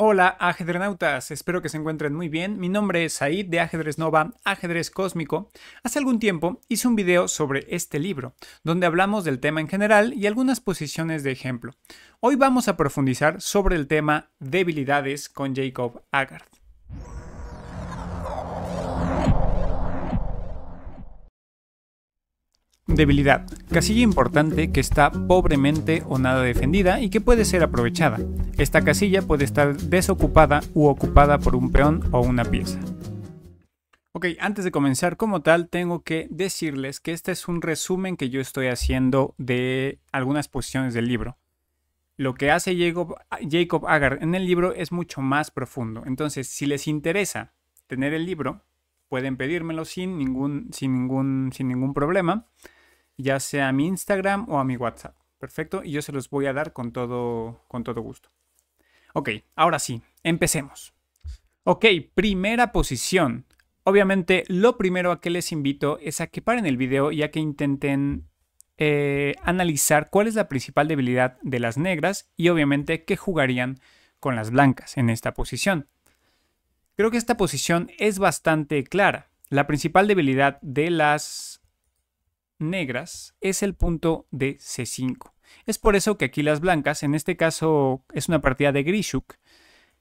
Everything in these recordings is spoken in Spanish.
Hola ajedrenautas, espero que se encuentren muy bien. Mi nombre es Said de Ajedrez Nova, Ajedrez Cósmico. Hace algún tiempo hice un video sobre este libro, donde hablamos del tema en general y algunas posiciones de ejemplo. Hoy vamos a profundizar sobre el tema debilidades con Jacob Agard. Debilidad. Casilla importante que está pobremente o nada defendida y que puede ser aprovechada. Esta casilla puede estar desocupada u ocupada por un peón o una pieza. Ok, antes de comenzar como tal, tengo que decirles que este es un resumen que yo estoy haciendo de algunas posiciones del libro. Lo que hace Jacob, Agar en el libro es mucho más profundo. Entonces, si les interesa tener el libro, pueden pedírmelo sin ningún, sin ningún, sin ningún problema ya sea a mi Instagram o a mi WhatsApp. Perfecto, y yo se los voy a dar con todo, con todo gusto. Ok, ahora sí, empecemos. Ok, primera posición. Obviamente, lo primero a que les invito es a que paren el video y a que intenten eh, analizar cuál es la principal debilidad de las negras y obviamente qué jugarían con las blancas en esta posición. Creo que esta posición es bastante clara. La principal debilidad de las negras es el punto de C5. Es por eso que aquí las blancas, en este caso es una partida de Grishuk,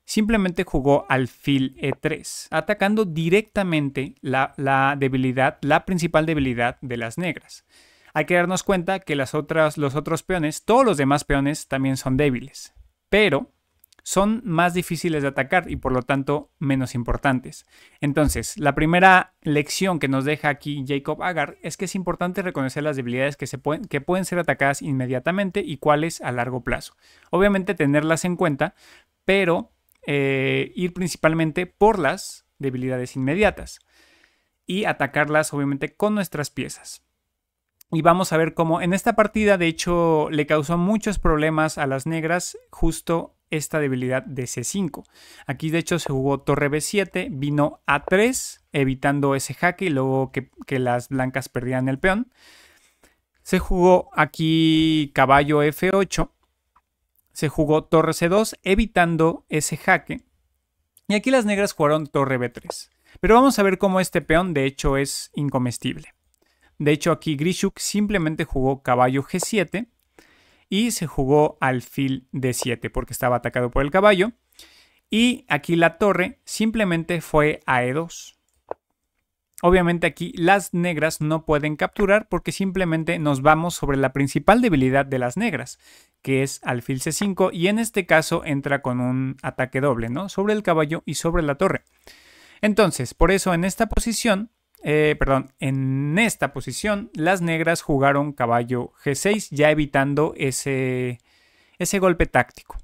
simplemente jugó alfil E3, atacando directamente la, la, debilidad, la principal debilidad de las negras. Hay que darnos cuenta que las otras, los otros peones, todos los demás peones también son débiles, pero son más difíciles de atacar y por lo tanto menos importantes. Entonces, la primera lección que nos deja aquí Jacob Agar es que es importante reconocer las debilidades que, se pueden, que pueden ser atacadas inmediatamente y cuáles a largo plazo. Obviamente tenerlas en cuenta, pero eh, ir principalmente por las debilidades inmediatas y atacarlas obviamente con nuestras piezas. Y vamos a ver cómo en esta partida, de hecho, le causó muchos problemas a las negras justo esta debilidad de C5. Aquí de hecho se jugó torre B7, vino A3, evitando ese jaque y luego que, las blancas perdieran el peón. Se jugó aquí caballo F8, se jugó torre C2, evitando ese jaque. Y aquí las negras jugaron torre B3. Pero vamos a ver cómo este peón de hecho es incomestible. De hecho aquí Grishuk simplemente jugó caballo G7, y se jugó alfil de 7 porque estaba atacado por el caballo. Y aquí la torre simplemente fue a E2. Obviamente aquí las negras no pueden capturar porque simplemente nos vamos sobre la principal debilidad de las negras, que es alfil C5 y en este caso entra con un ataque doble, ¿no? Sobre el caballo y sobre la torre. Entonces, por eso en esta posición eh, perdón, en esta posición las negras jugaron caballo G6 ya evitando ese, ese golpe táctico.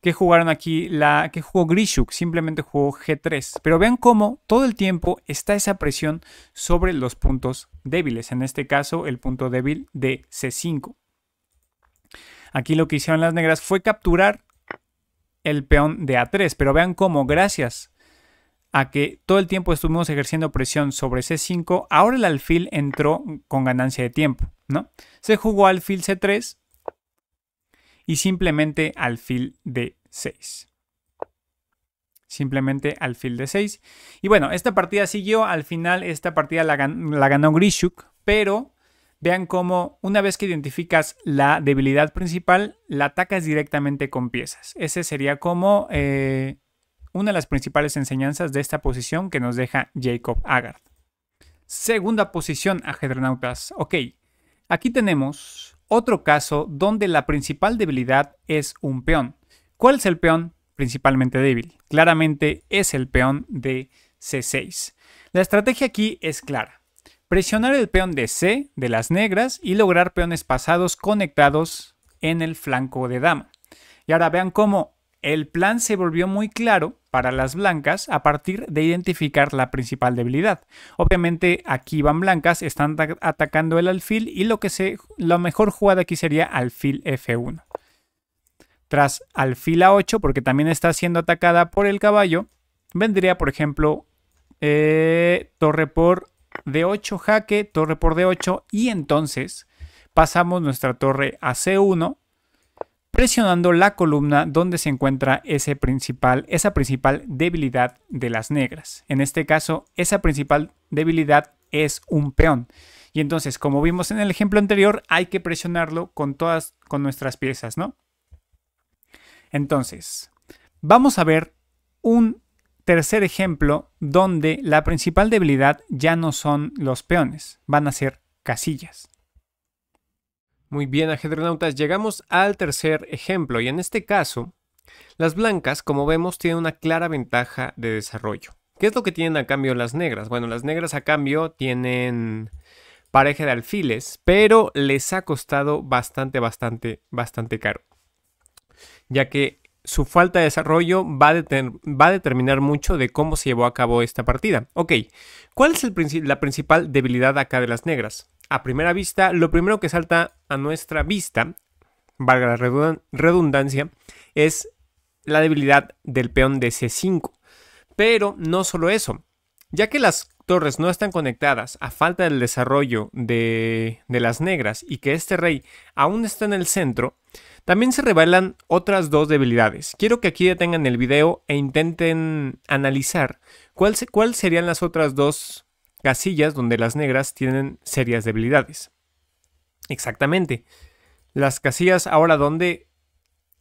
Que jugaron aquí la que jugó Grishuk, simplemente jugó G3. Pero vean cómo todo el tiempo está esa presión sobre los puntos débiles, en este caso el punto débil de C5. Aquí lo que hicieron las negras fue capturar el peón de A3, pero vean cómo gracias a que todo el tiempo estuvimos ejerciendo presión sobre C5, ahora el alfil entró con ganancia de tiempo, ¿no? Se jugó alfil C3 y simplemente alfil D6. Simplemente alfil D6. Y bueno, esta partida siguió, al final esta partida la, ganó Grishuk, pero vean cómo una vez que identificas la debilidad principal, la atacas directamente con piezas. Ese sería como... Eh, una de las principales enseñanzas de esta posición que nos deja Jacob Agard. Segunda posición, ajedronautas. Ok, aquí tenemos otro caso donde la principal debilidad es un peón. ¿Cuál es el peón principalmente débil? Claramente es el peón de C6. La estrategia aquí es clara. Presionar el peón de C de las negras y lograr peones pasados conectados en el flanco de dama. Y ahora vean cómo el plan se volvió muy claro para las blancas a partir de identificar la principal debilidad. Obviamente aquí van blancas, están atacando el alfil y lo que se, la mejor jugada aquí sería alfil F1. Tras alfil A8, porque también está siendo atacada por el caballo, vendría por ejemplo eh, torre por D8 jaque, torre por D8 y entonces pasamos nuestra torre a C1 presionando la columna donde se encuentra principal, esa principal debilidad de las negras. En este caso, esa principal debilidad es un peón. Y entonces, como vimos en el ejemplo anterior, hay que presionarlo con todas, con nuestras piezas, ¿no? Entonces, vamos a ver un tercer ejemplo donde la principal debilidad ya no son los peones, van a ser casillas. Muy bien, ajedronautas, llegamos al tercer ejemplo y en este caso, las blancas, como vemos, tienen una clara ventaja de desarrollo. ¿Qué es lo que tienen a cambio las negras? Bueno, las negras a cambio tienen pareja de alfiles, pero les ha costado bastante, bastante, bastante caro. Ya que su falta de desarrollo va a, determinar mucho de cómo se llevó a cabo esta partida. Ok, ¿cuál es la principal debilidad acá de las negras? a primera vista, lo primero que salta a nuestra vista, valga la redundancia, es la debilidad del peón de C5. Pero no solo eso, ya que las torres no están conectadas a falta del desarrollo de, las negras y que este rey aún está en el centro, también se revelan otras dos debilidades. Quiero que aquí detengan el video e intenten analizar cuáles cuál serían las otras dos casillas donde las negras tienen serias debilidades. Exactamente. Las casillas ahora donde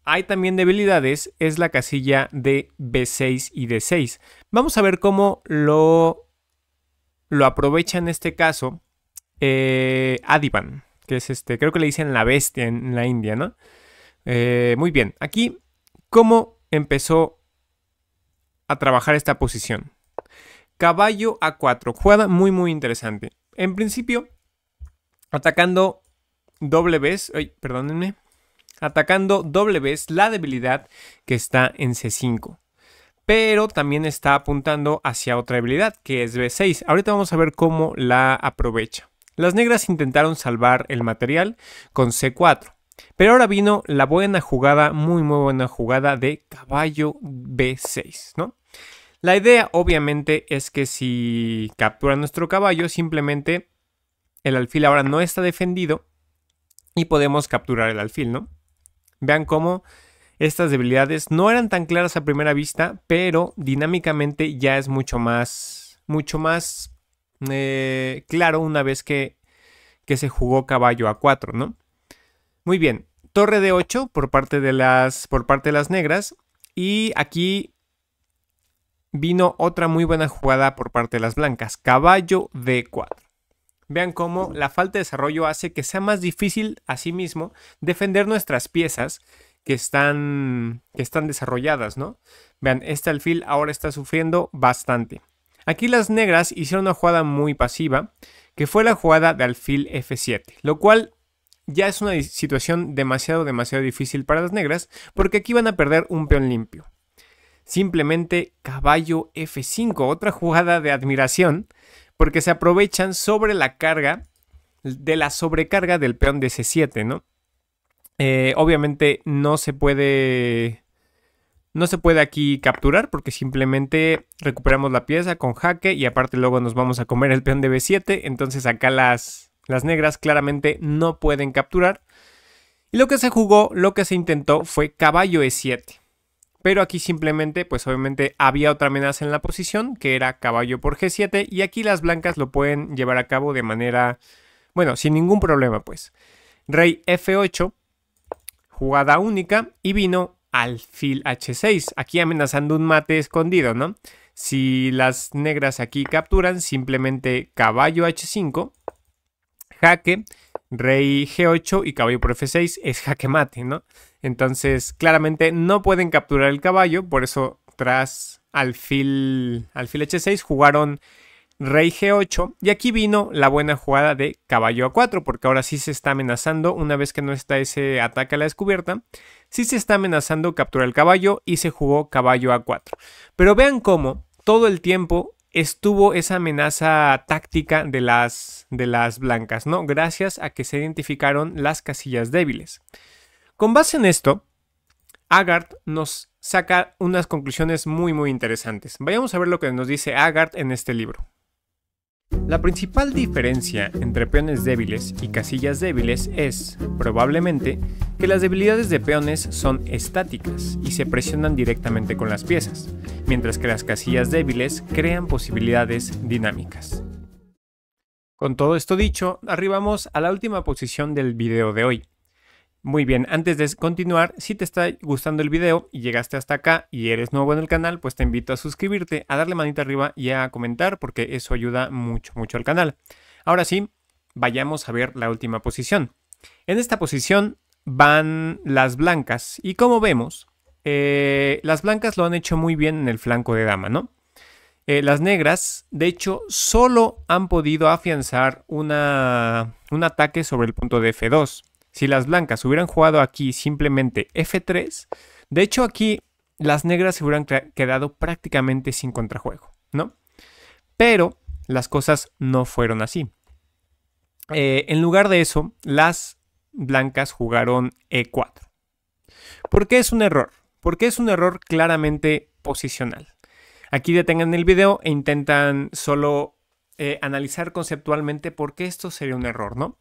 hay también debilidades es la casilla de B6 y D6. Vamos a ver cómo lo, lo aprovecha en este caso eh, que es este, creo que le dicen la bestia en, la India, ¿no? Eh, muy bien, aquí, ¿cómo empezó a trabajar esta posición? caballo a 4. Jugada muy, muy interesante. En principio, atacando doble vez, ay, perdónenme, atacando doble vez la debilidad que está en C5. Pero también está apuntando hacia otra debilidad, que es B6. Ahorita vamos a ver cómo la aprovecha. Las negras intentaron salvar el material con C4. Pero ahora vino la buena jugada, muy muy buena jugada de caballo B6, ¿no? La idea obviamente es que si captura nuestro caballo, simplemente el alfil ahora no está defendido y podemos capturar el alfil, ¿no? Vean cómo estas debilidades no eran tan claras a primera vista, pero dinámicamente ya es mucho más, mucho más eh, claro una vez que, que se jugó caballo a 4, ¿no? Muy bien, torre de 8 por parte de las, por parte de las negras y aquí vino otra muy buena jugada por parte de las blancas, caballo D4. Vean cómo la falta de desarrollo hace que sea más difícil mismo defender nuestras piezas que están, que están desarrolladas, ¿no? Vean, este alfil ahora está sufriendo bastante. Aquí las negras hicieron una jugada muy pasiva, que fue la jugada de alfil F7, lo cual ya es una situación demasiado, demasiado difícil para las negras, porque aquí van a perder un peón limpio simplemente caballo F5, otra jugada de admiración, porque se aprovechan sobre la carga, de la sobrecarga del peón de C7, ¿no? Eh, obviamente no se puede... No se puede aquí capturar porque simplemente recuperamos la pieza con jaque y aparte luego nos vamos a comer el peón de B7. Entonces acá las, las negras claramente no pueden capturar. Y lo que se jugó, lo que se intentó fue caballo E7 pero aquí simplemente, pues obviamente había otra amenaza en la posición, que era caballo por G7, y aquí las blancas lo pueden llevar a cabo de manera, bueno, sin ningún problema, pues. Rey F8, jugada única, y vino al fil H6, aquí amenazando un mate escondido, ¿no? Si las negras aquí capturan, simplemente caballo H5, jaque, rey G8 y caballo por F6 es jaque mate, ¿no? Entonces, claramente no pueden capturar el caballo, por eso tras alfil, alfil H6 jugaron rey G8 y aquí vino la buena jugada de caballo A4 porque ahora sí se está amenazando una vez que no está ese ataque a la descubierta, sí se está amenazando capturar el caballo y se jugó caballo A4. Pero vean cómo todo el tiempo estuvo esa amenaza táctica de las, de las blancas, ¿no? Gracias a que se identificaron las casillas débiles. Con base en esto, Agard nos saca unas conclusiones muy muy interesantes. Vayamos a ver lo que nos dice Agard en este libro. La principal diferencia entre peones débiles y casillas débiles es, probablemente, que las debilidades de peones son estáticas y se presionan directamente con las piezas, mientras que las casillas débiles crean posibilidades dinámicas. Con todo esto dicho, arribamos a la última posición del video de hoy, muy bien, antes de continuar, si te está gustando el video y llegaste hasta acá y eres nuevo en el canal, pues te invito a suscribirte, a darle manita arriba y a comentar porque eso ayuda mucho, mucho al canal. Ahora sí, vayamos a ver la última posición. En esta posición van las blancas y como vemos, eh, las blancas lo han hecho muy bien en el flanco de dama, ¿no? Eh, las negras, de hecho, solo han podido afianzar un ataque sobre el punto de F2. Si las blancas hubieran jugado aquí simplemente F3, de hecho aquí las negras se hubieran quedado prácticamente sin contrajuego, ¿no? Pero las cosas no fueron así. Eh, en lugar de eso, las blancas jugaron E4. ¿Por qué es un error? Porque es un error claramente posicional. Aquí detengan el video e intentan solo eh, analizar conceptualmente por qué esto sería un error, ¿no?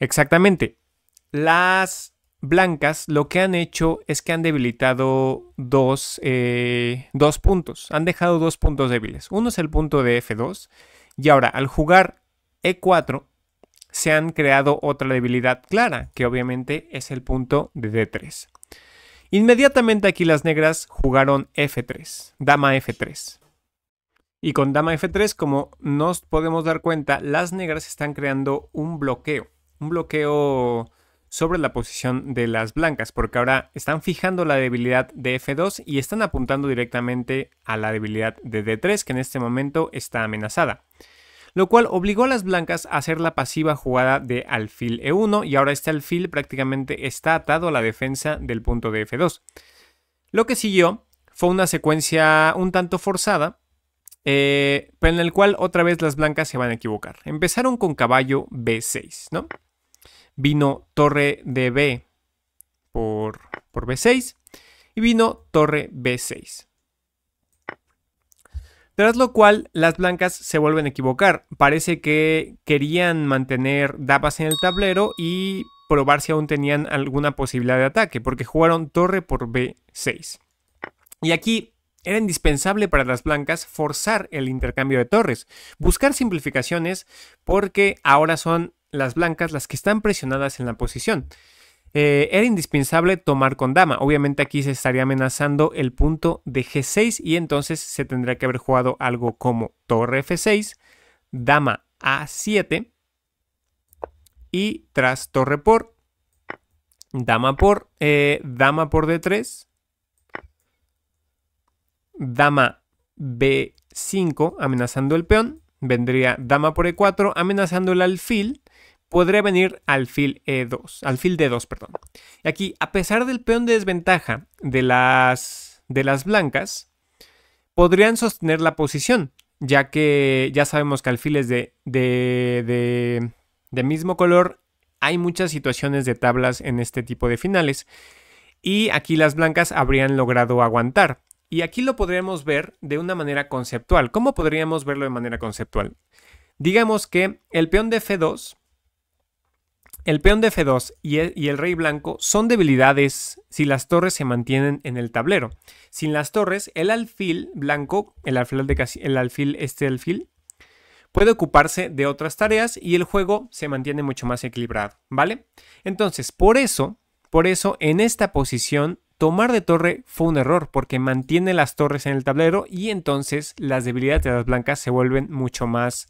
Exactamente, las blancas lo que han hecho es que han debilitado eh, dos, puntos, han dejado dos puntos débiles. Uno es el punto de F2 y ahora al jugar E4 se han creado otra debilidad clara, que obviamente es el punto de D3. Inmediatamente aquí las negras jugaron F3, dama F3. Y con dama F3, como nos podemos dar cuenta, las negras están creando un bloqueo, un bloqueo sobre la posición de las blancas, porque ahora están fijando la debilidad de F2 y están apuntando directamente a la debilidad de D3, que en este momento está amenazada. Lo cual obligó a las blancas a hacer la pasiva jugada de alfil E1 y ahora este alfil prácticamente está atado a la defensa del punto de F2. Lo que siguió fue una secuencia un tanto forzada, eh, pero en el cual otra vez las blancas se van a equivocar. Empezaron con caballo B6, ¿no? vino torre de B por, por B6 y vino torre B6. Tras lo cual, las blancas se vuelven a equivocar. Parece que querían mantener damas en el tablero y probar si aún tenían alguna posibilidad de ataque, porque jugaron torre por B6. Y aquí era indispensable para las blancas forzar el intercambio de torres, buscar simplificaciones, porque ahora son las blancas las que están presionadas en la posición. Eh, era indispensable tomar con dama. Obviamente aquí se estaría amenazando el punto de G6 y entonces se tendría que haber jugado algo como torre F6, dama A7 y tras torre por, dama por, eh, dama por D3, dama B5 amenazando el peón, vendría dama por E4 amenazando el alfil podría venir fil E2, alfil D2, perdón. Y aquí, a pesar del peón de desventaja de las, de las blancas, podrían sostener la posición, ya que ya sabemos que alfiles de, de, de, de mismo color hay muchas situaciones de tablas en este tipo de finales. Y aquí las blancas habrían logrado aguantar. Y aquí lo podríamos ver de una manera conceptual. ¿Cómo podríamos verlo de manera conceptual? Digamos que el peón de F2 el peón de F2 e, y el, rey blanco son debilidades si las torres se mantienen en el tablero. Sin las torres, el alfil blanco, el alfil, de, el alfil este alfil, puede ocuparse de otras tareas y el juego se mantiene mucho más equilibrado, ¿vale? Entonces, por eso, por eso en esta posición tomar de torre fue un error porque mantiene las torres en el tablero y entonces las debilidades de las blancas se vuelven mucho más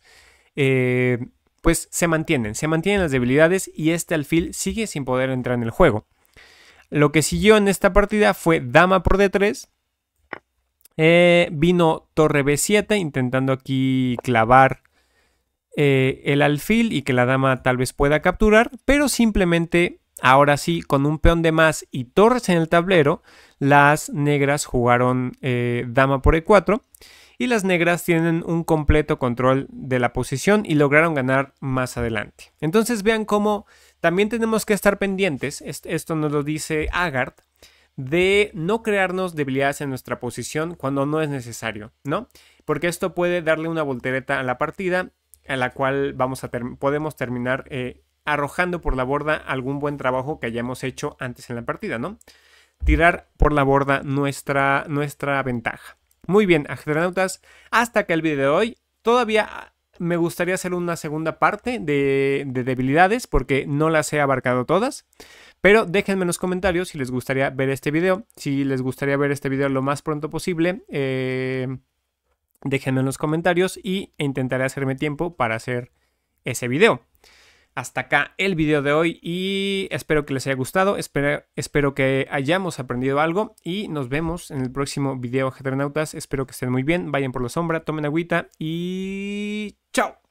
eh, pues se mantienen, se mantienen las debilidades y este alfil sigue sin poder entrar en el juego. Lo que siguió en esta partida fue dama por d3, eh, vino torre b7 intentando aquí clavar eh, el alfil y que la dama tal vez pueda capturar, pero simplemente ahora sí, con un peón de más y torres en el tablero, las negras jugaron eh, dama por e4 y las negras tienen un completo control de la posición y lograron ganar más adelante. Entonces vean cómo también tenemos que estar pendientes, esto nos lo dice Agard, de no crearnos debilidades en nuestra posición cuando no es necesario, ¿no? Porque esto puede darle una voltereta a la partida, a la cual vamos a podemos terminar eh, arrojando por la borda algún buen trabajo que hayamos hecho antes en la partida, ¿no? Tirar por la borda nuestra, nuestra ventaja. Muy bien, astronautas, hasta que el video de hoy. Todavía ah, me gustaría hacer una segunda parte de, debilidades porque no las he abarcado todas. Pero déjenme en los comentarios si les gustaría ver este video. Si les gustaría ver este video lo más pronto posible, eh, déjenme en los comentarios y intentaré hacerme tiempo para hacer ese video hasta acá el video de hoy y espero que les haya gustado, espero, que hayamos aprendido algo y nos vemos en el próximo video, Jeternautas. Espero que estén muy bien, vayan por la sombra, tomen agüita y chao.